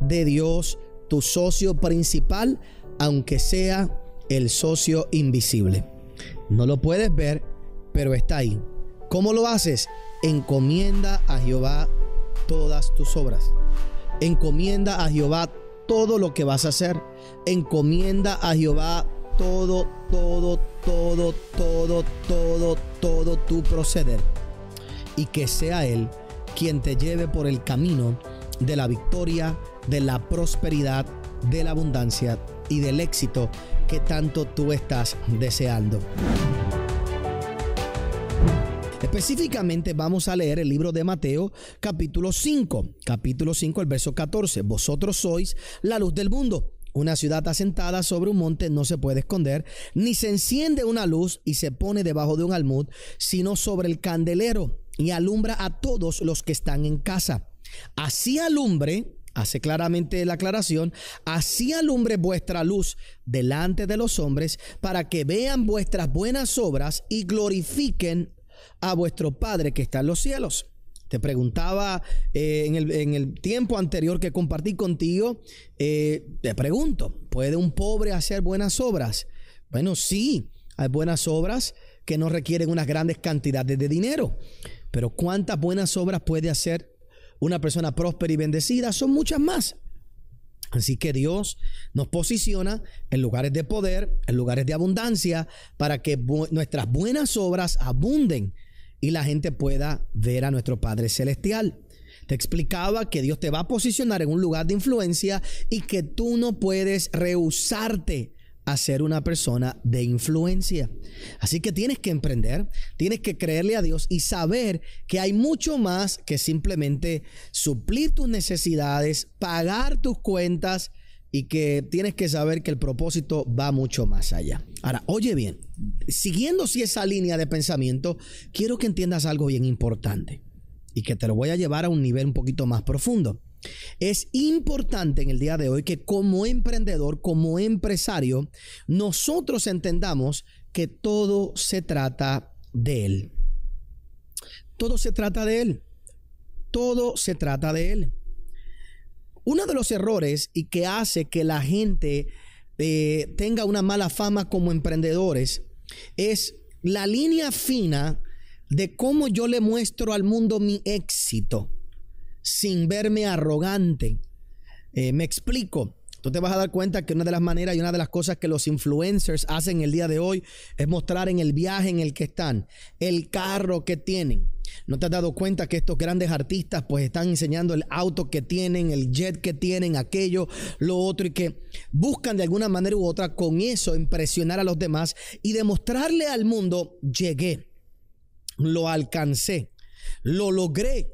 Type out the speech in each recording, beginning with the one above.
de Dios tu socio principal, aunque sea el socio invisible. No lo puedes ver, pero está ahí. ¿Cómo lo haces? Encomienda a Jehová todas tus obras. Encomienda a Jehová todo lo que vas a hacer. Encomienda a Jehová todo, todo, todo, todo, todo, todo tu proceder. Y que sea Él quien te lleve por el camino de la victoria, de la prosperidad, de la abundancia y del éxito que tanto tú estás deseando. Específicamente vamos a leer el libro de Mateo capítulo 5, capítulo 5, el verso 14. Vosotros sois la luz del mundo. Una ciudad asentada sobre un monte no se puede esconder, ni se enciende una luz y se pone debajo de un almud, sino sobre el candelero y alumbra a todos los que están en casa. Así alumbre, hace claramente la aclaración, así alumbre vuestra luz delante de los hombres para que vean vuestras buenas obras y glorifiquen a vuestro Padre que está en los cielos. Te preguntaba eh, en, el, tiempo anterior que compartí contigo, eh, te pregunto, ¿puede un pobre hacer buenas obras? Bueno, sí, hay buenas obras que no requieren unas grandes cantidades de dinero, pero ¿cuántas buenas obras puede hacer una persona próspera y bendecida, son muchas más. Así que Dios nos posiciona en lugares de poder, en lugares de abundancia, para que nuestras buenas obras abunden y la gente pueda ver a nuestro Padre Celestial. Te explicaba que Dios te va a posicionar en un lugar de influencia y que tú no puedes rehusarte ser una persona de influencia. Así que tienes que emprender, tienes que creerle a Dios y saber que hay mucho más que simplemente suplir tus necesidades, pagar tus cuentas y que tienes que saber que el propósito va mucho más allá. Ahora, oye bien, siguiendo si esa línea de pensamiento, quiero que entiendas algo bien importante y que te lo voy a llevar a un nivel un poquito más profundo. Es importante en el día de hoy que como emprendedor, como empresario, nosotros entendamos que todo se trata de Él. Todo se trata de Él. Todo se trata de Él. Uno de los errores y que hace que la gente eh, tenga una mala fama como emprendedores es la línea fina de cómo yo le muestro al mundo mi éxito sin verme arrogante. Eh, me explico. Tú te vas a dar cuenta que una de las maneras y una de las cosas que los influencers hacen el día de hoy es mostrar en el viaje en el que están, el carro que tienen. ¿No te has dado cuenta que estos grandes artistas pues están enseñando el auto que tienen, el jet que tienen, aquello, lo otro y que buscan de alguna manera u otra con eso impresionar a los demás y demostrarle al mundo, llegué, lo alcancé, lo logré.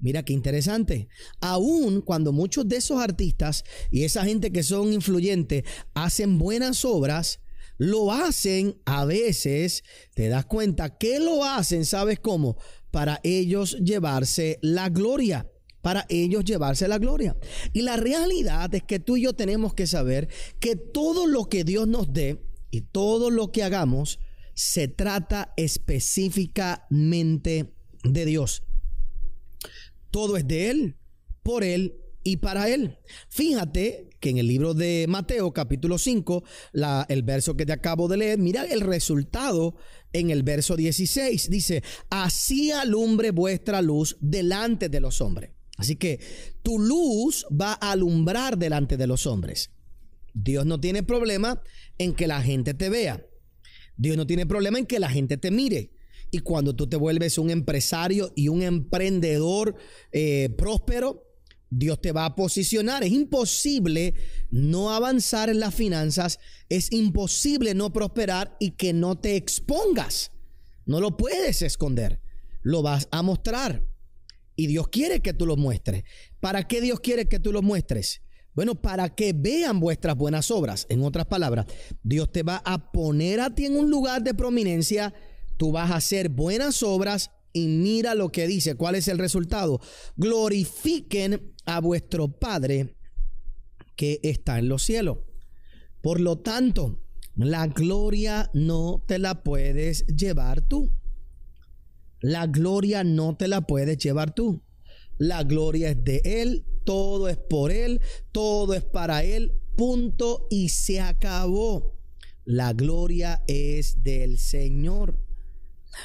Mira qué interesante. Aún cuando muchos de esos artistas y esa gente que son influyentes hacen buenas obras, lo hacen a veces, te das cuenta que lo hacen, ¿sabes cómo? Para ellos llevarse la gloria para ellos llevarse la gloria. Y la realidad es que tú y yo tenemos que saber que todo lo que Dios nos dé y todo lo que hagamos se trata específicamente de Dios. Todo es de Él, por Él y para Él. Fíjate que en el libro de Mateo capítulo 5, el verso que te acabo de leer, mira el resultado en el verso 16. Dice, así alumbre vuestra luz delante de los hombres. Así que tu luz va a alumbrar delante de los hombres. Dios no tiene problema en que la gente te vea. Dios no tiene problema en que la gente te mire. Y cuando tú te vuelves un empresario y un emprendedor eh, próspero, Dios te va a posicionar. Es imposible no avanzar en las finanzas, es imposible no prosperar y que no te expongas. No lo puedes esconder, lo vas a mostrar. Y Dios quiere que tú lo muestres. ¿Para qué Dios quiere que tú lo muestres? Bueno, para que vean vuestras buenas obras. En otras palabras, Dios te va a poner a ti en un lugar de prominencia tú vas a hacer buenas obras y mira lo que dice, cuál es el resultado. Glorifiquen a vuestro Padre que está en los cielos. Por lo tanto, la gloria no te la puedes llevar tú. La gloria no te la puedes llevar tú. La gloria es de Él, todo es por Él, todo es para Él, punto y se acabó. La gloria es del Señor.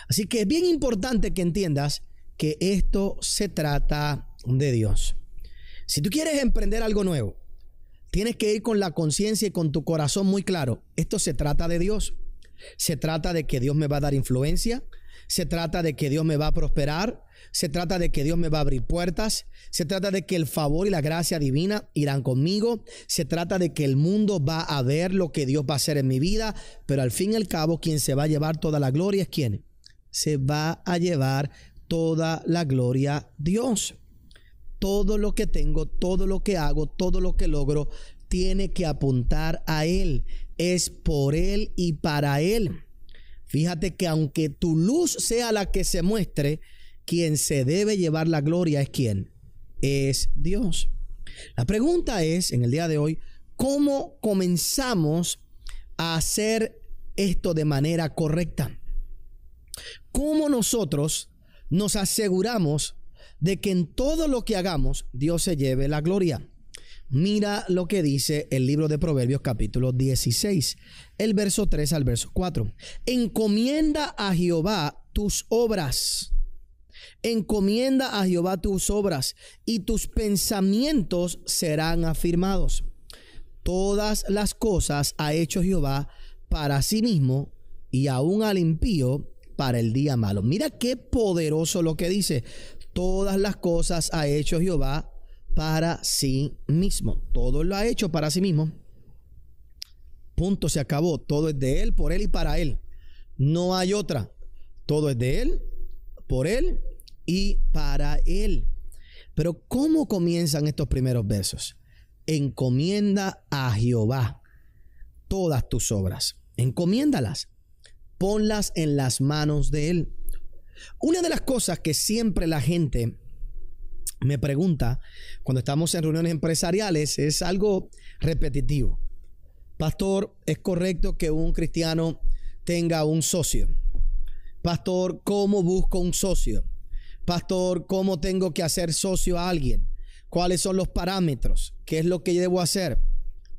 Así que es bien importante que entiendas que esto se trata de Dios. Si tú quieres emprender algo nuevo, tienes que ir con la conciencia y con tu corazón muy claro. Esto se trata de Dios. Se trata de que Dios me va a dar influencia. Se trata de que Dios me va a prosperar. Se trata de que Dios me va a abrir puertas. Se trata de que el favor y la gracia divina irán conmigo. Se trata de que el mundo va a ver lo que Dios va a hacer en mi vida. Pero al fin y al cabo, quien se va a llevar toda la gloria es quién se va a llevar toda la gloria Dios. Todo lo que tengo, todo lo que hago, todo lo que logro, tiene que apuntar a Él. Es por Él y para Él. Fíjate que aunque tu luz sea la que se muestre, quien se debe llevar la gloria es quien? Es Dios. La pregunta es, en el día de hoy, ¿cómo comenzamos a hacer esto de manera correcta? ¿Cómo nosotros nos aseguramos de que en todo lo que hagamos Dios se lleve la gloria? Mira lo que dice el libro de Proverbios capítulo 16, el verso 3 al verso 4. Encomienda a Jehová tus obras. Encomienda a Jehová tus obras y tus pensamientos serán afirmados. Todas las cosas ha hecho Jehová para sí mismo y aún al impío para el día malo. Mira qué poderoso lo que dice. Todas las cosas ha hecho Jehová para sí mismo. Todo lo ha hecho para sí mismo. Punto, se acabó. Todo es de Él, por Él y para Él. No hay otra. Todo es de Él, por Él y para Él. Pero ¿cómo comienzan estos primeros versos? Encomienda a Jehová todas tus obras. Encomiéndalas ponlas en las manos de Él. Una de las cosas que siempre la gente me pregunta cuando estamos en reuniones empresariales es algo repetitivo. Pastor, ¿es correcto que un cristiano tenga un socio? Pastor, ¿cómo busco un socio? Pastor, ¿cómo tengo que hacer socio a alguien? ¿Cuáles son los parámetros? ¿Qué es lo que debo hacer?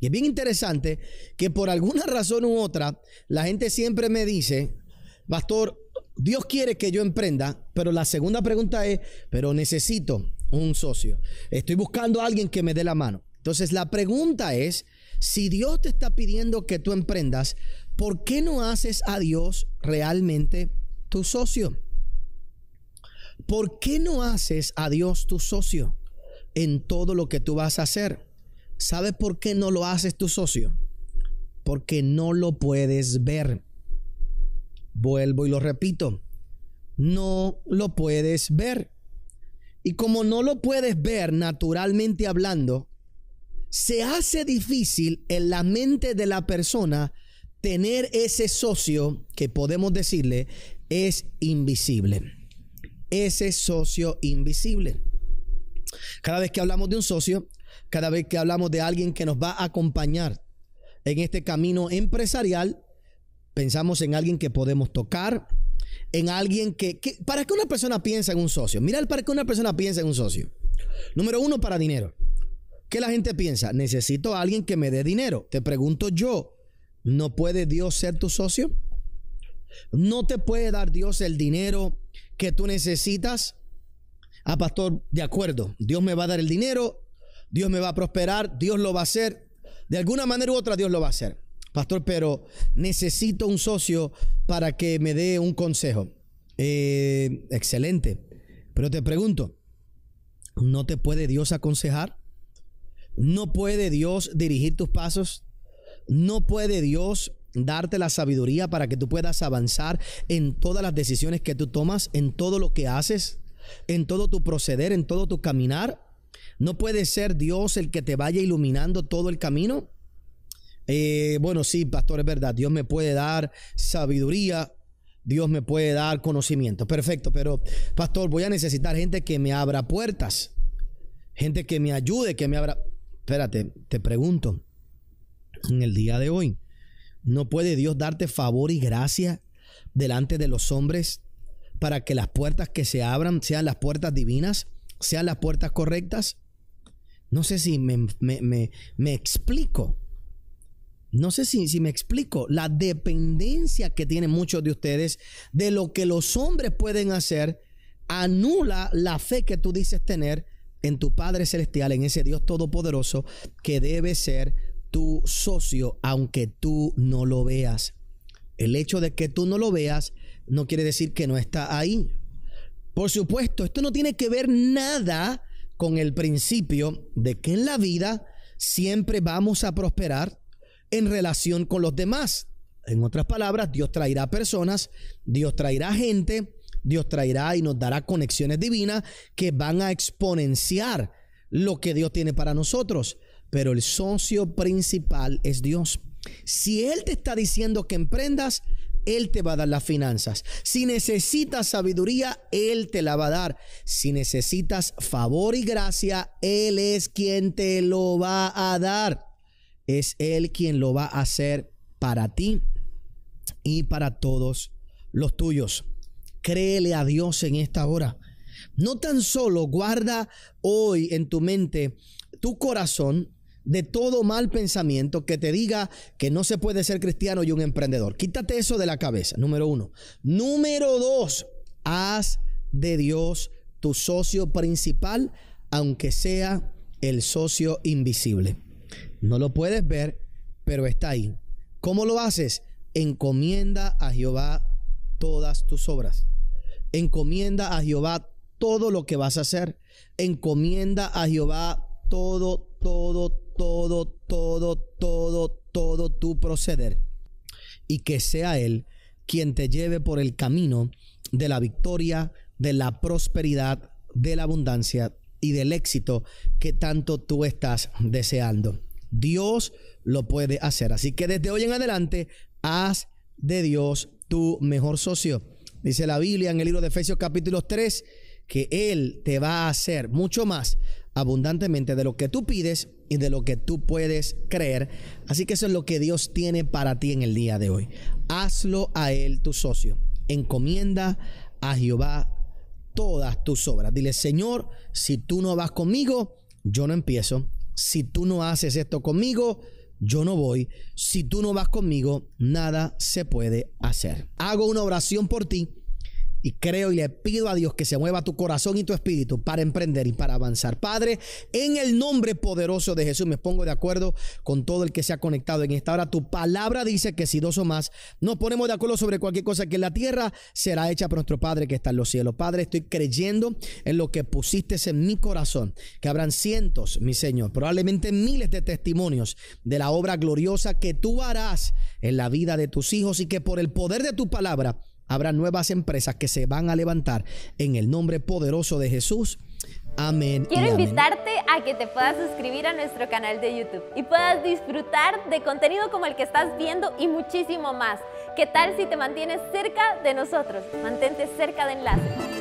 Y es bien interesante que por alguna razón u otra, la gente siempre me dice, pastor, Dios quiere que yo emprenda, pero la segunda pregunta es, pero necesito un socio. Estoy buscando a alguien que me dé la mano. Entonces la pregunta es, si Dios te está pidiendo que tú emprendas, ¿por qué no haces a Dios realmente tu socio? ¿Por qué no haces a Dios tu socio en todo lo que tú vas a hacer? ¿Sabes por qué no lo haces tu socio? Porque no lo puedes ver. Vuelvo y lo repito. No lo puedes ver. Y como no lo puedes ver naturalmente hablando, se hace difícil en la mente de la persona tener ese socio que podemos decirle es invisible. Ese socio invisible. Cada vez que hablamos de un socio, cada vez que hablamos de alguien que nos va a acompañar en este camino empresarial, pensamos en alguien que podemos tocar, en alguien que, ¿Para qué una persona piensa en un socio? Mira para qué una persona piensa en un socio. Número uno, para dinero. ¿Qué la gente piensa? Necesito a alguien que me dé dinero. Te pregunto yo, ¿no puede Dios ser tu socio? ¿No te puede dar Dios el dinero que tú necesitas? Ah, pastor, de acuerdo, Dios me va a dar el dinero Dios me va a prosperar, Dios lo va a hacer. De alguna manera u otra Dios lo va a hacer. Pastor, pero necesito un socio para que me dé un consejo. Eh, excelente. Pero te pregunto, ¿no te puede Dios aconsejar? ¿No puede Dios dirigir tus pasos? ¿No puede Dios darte la sabiduría para que tú puedas avanzar en todas las decisiones que tú tomas, en todo lo que haces, en todo tu proceder, en todo tu caminar? ¿No puede ser Dios el que te vaya iluminando todo el camino? Eh, bueno, sí, pastor, es verdad. Dios me puede dar sabiduría. Dios me puede dar conocimiento. Perfecto, pero pastor, voy a necesitar gente que me abra puertas. Gente que me ayude, que me abra... Espérate, te pregunto. En el día de hoy, ¿no puede Dios darte favor y gracia delante de los hombres para que las puertas que se abran sean las puertas divinas, sean las puertas correctas? No sé si me, explico. No sé si, si, me explico. La dependencia que tienen muchos de ustedes de lo que los hombres pueden hacer anula la fe que tú dices tener en tu Padre Celestial, en ese Dios Todopoderoso que debe ser tu socio, aunque tú no lo veas. El hecho de que tú no lo veas no quiere decir que no está ahí. Por supuesto, esto no tiene que ver nada con el principio de que en la vida siempre vamos a prosperar en relación con los demás. En otras palabras, Dios traerá personas, Dios traerá gente, Dios traerá y nos dará conexiones divinas que van a exponenciar lo que Dios tiene para nosotros. Pero el socio principal es Dios. Si Él te está diciendo que emprendas, él te va a dar las finanzas. Si necesitas sabiduría, Él te la va a dar. Si necesitas favor y gracia, Él es quien te lo va a dar. Es Él quien lo va a hacer para ti y para todos los tuyos. Créele a Dios en esta hora. No tan solo guarda hoy en tu mente, tu corazón, de todo mal pensamiento que te diga que no se puede ser cristiano y un emprendedor. Quítate eso de la cabeza, número uno. Número dos, haz de Dios tu socio principal, aunque sea el socio invisible. No lo puedes ver, pero está ahí. ¿Cómo lo haces? Encomienda a Jehová todas tus obras. Encomienda a Jehová todo lo que vas a hacer. Encomienda a Jehová todo, todo, todo, todo, todo, todo tu proceder y que sea Él quien te lleve por el camino de la victoria, de la prosperidad, de la abundancia y del éxito que tanto tú estás deseando. Dios lo puede hacer. Así que desde hoy en adelante, haz de Dios tu mejor socio. Dice la Biblia en el libro de Efesios capítulo 3 que Él te va a hacer mucho más abundantemente de lo que tú pides y de lo que tú puedes creer. Así que eso es lo que Dios tiene para ti en el día de hoy. Hazlo a Él tu socio. Encomienda a Jehová todas tus obras. Dile, Señor, si tú no vas conmigo, yo no empiezo. Si tú no haces esto conmigo, yo no voy. Si tú no vas conmigo, nada se puede hacer. Hago una oración por ti y creo y le pido a Dios que se mueva tu corazón y tu espíritu para emprender y para avanzar. Padre, en el nombre poderoso de Jesús me pongo de acuerdo con todo el que se ha conectado en esta hora. Tu palabra dice que si dos o más nos ponemos de acuerdo sobre cualquier cosa que en la tierra será hecha por nuestro Padre que está en los cielos. Padre, estoy creyendo en lo que pusiste en mi corazón, que habrán cientos, mi Señor, probablemente miles de testimonios de la obra gloriosa que tú harás en la vida de tus hijos y que por el poder de tu palabra Habrá nuevas empresas que se van a levantar en el nombre poderoso de Jesús. Amén. Quiero invitarte a que te puedas suscribir a nuestro canal de YouTube y puedas disfrutar de contenido como el que estás viendo y muchísimo más. ¿Qué tal si te mantienes cerca de nosotros? Mantente cerca de Enlace.